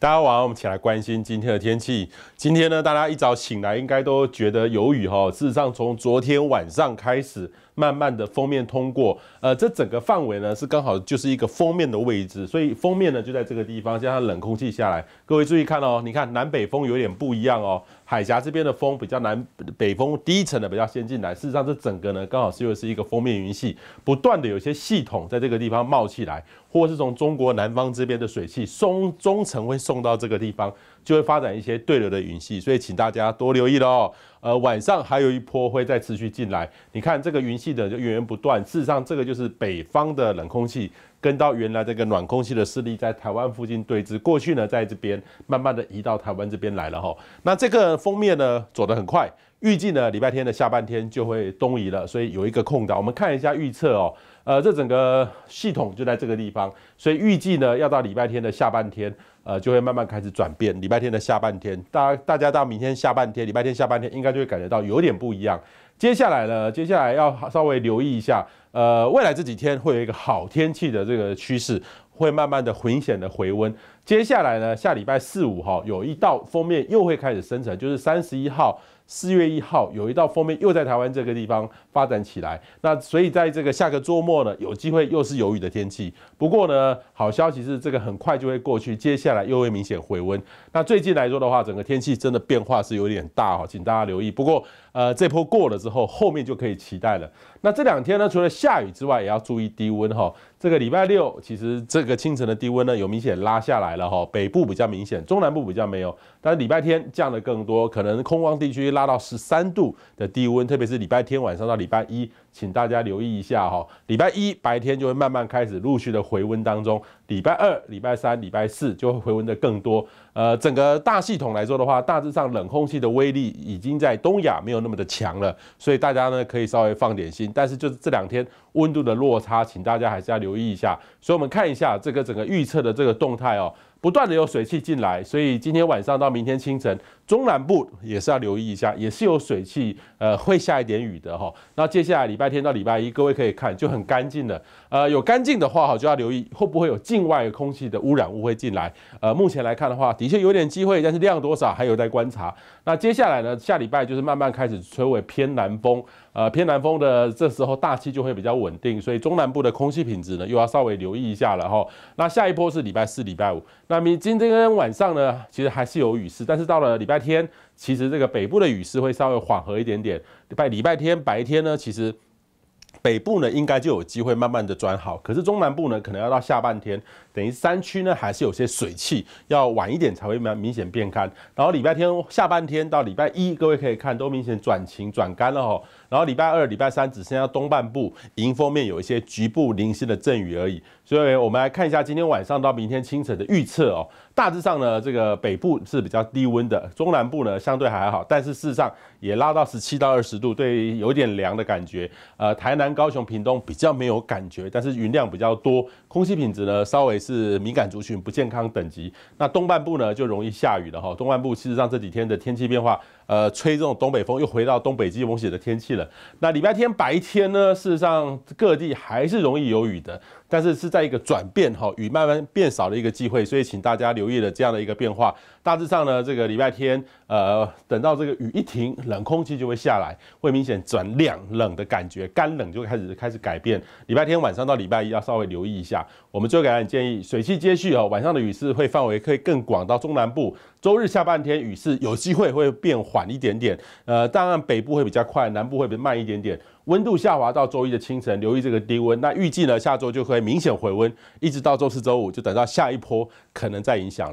大家晚上，我们起来关心今天的天气。今天呢，大家一早醒来应该都觉得有雨哈。事实上，从昨天晚上开始，慢慢的封面通过。呃，这整个范围呢，是刚好就是一个封面的位置，所以封面呢就在这个地方，加上冷空气下来。各位注意看哦，你看南北风有点不一样哦。海峡这边的风比较南北风，低层的比较先进来。事实上，这整个呢，刚好是又是一个封面云系，不断的有些系统在这个地方冒起来，或是从中国南方这边的水汽中中层会。送到这个地方，就会发展一些对流的云系，所以请大家多留意喽。呃，晚上还有一波会再持续进来，你看这个云系的就源源不断。事实上，这个就是北方的冷空气跟到原来这个暖空气的势力在台湾附近对峙，过去呢在这边慢慢的移到台湾这边来了哈。那这个封面呢走得很快，预计呢礼拜天的下半天就会东移了，所以有一个空档，我们看一下预测哦。呃，这整个系统就在这个地方，所以预计呢，要到礼拜天的下半天，呃，就会慢慢开始转变。礼拜天的下半天，大家大家到明天下半天，礼拜天下半天应该就会感觉到有点不一样。接下来呢，接下来要稍微留意一下，呃，未来这几天会有一个好天气的这个趋势。会慢慢的明显的回温，接下来呢，下礼拜四五号有一道封面又会开始生成，就是三十一号、四月一号有一道封面又在台湾这个地方发展起来，那所以在这个下个周末呢，有机会又是有雨的天气。不过呢，好消息是这个很快就会过去，接下来又会明显回温。那最近来说的话，整个天气真的变化是有点大哈，请大家留意。不过呃，这波过了之后，后面就可以期待了。那这两天呢，除了下雨之外，也要注意低温哈。这个礼拜六，其实这个清晨的低温呢，有明显拉下来了哈，北部比较明显，中南部比较没有。但是礼拜天降的更多，可能空旷地区拉到十三度的低温，特别是礼拜天晚上到礼拜一，请大家留意一下哈。礼拜一白天就会慢慢开始陆续的回温当中，礼拜二、礼拜三、礼拜四就会回温的更多。呃，整个大系统来说的话，大致上冷空气的威力已经在东亚没有那么的强了，所以大家呢可以稍微放点心。但是就是这两天温度的落差，请大家还是要留。留意一下，所以我们看一下这个整个预测的这个动态哦，不断的有水汽进来，所以今天晚上到明天清晨。中南部也是要留意一下，也是有水汽，呃，会下一点雨的哈。那接下来礼拜天到礼拜一，各位可以看就很干净的，呃，有干净的话哈，就要留意会不会有境外的空气的污染物会进来。呃，目前来看的话，的确有点机会，但是量多少还有待观察。那接下来呢，下礼拜就是慢慢开始吹为偏南风，呃，偏南风的这时候大气就会比较稳定，所以中南部的空气品质呢又要稍微留意一下了哈。那下一波是礼拜四、礼拜五。那明今天晚上呢，其实还是有雨势，但是到了礼拜。天，其实这个北部的雨势会稍微缓和一点点。礼拜礼拜天白天呢，其实。北部呢，应该就有机会慢慢的转好，可是中南部呢，可能要到下半天，等于山区呢还是有些水汽，要晚一点才会明明显变干。然后礼拜天下半天到礼拜一，各位可以看都明显转晴转干了哦。然后礼拜二、礼拜三只剩下东半部迎风面有一些局部零星的阵雨而已。所以我们来看一下今天晚上到明天清晨的预测哦。大致上呢，这个北部是比较低温的，中南部呢相对还好，但是事实上也拉到十七到二十度，对，有点凉的感觉。呃，台南。高雄屏东比较没有感觉，但是云量比较多，空气品质呢稍微是敏感族群不健康等级。那东半部呢就容易下雨了哈，东半部事实上这几天的天气变化。呃，吹这种东北风，又回到东北季风写的天气了。那礼拜天白天呢，事实上各地还是容易有雨的，但是是在一个转变哈，雨慢慢变少的一个机会，所以请大家留意了这样的一个变化。大致上呢，这个礼拜天，呃，等到这个雨一停，冷空气就会下来，会明显转凉，冷的感觉干冷就开始开始改变。礼拜天晚上到礼拜一要稍微留意一下。我们最后给大家建议：水汽接续哦，晚上的雨势会范围可以更广到中南部。周日下半天雨势有机会会变缓。晚一点点，呃，当然北部会比较快，南部会比慢一点点。温度下滑到周一的清晨，留意这个低温。那预计呢，下周就会明显回温，一直到周四、周五，就等到下一波可能再影响。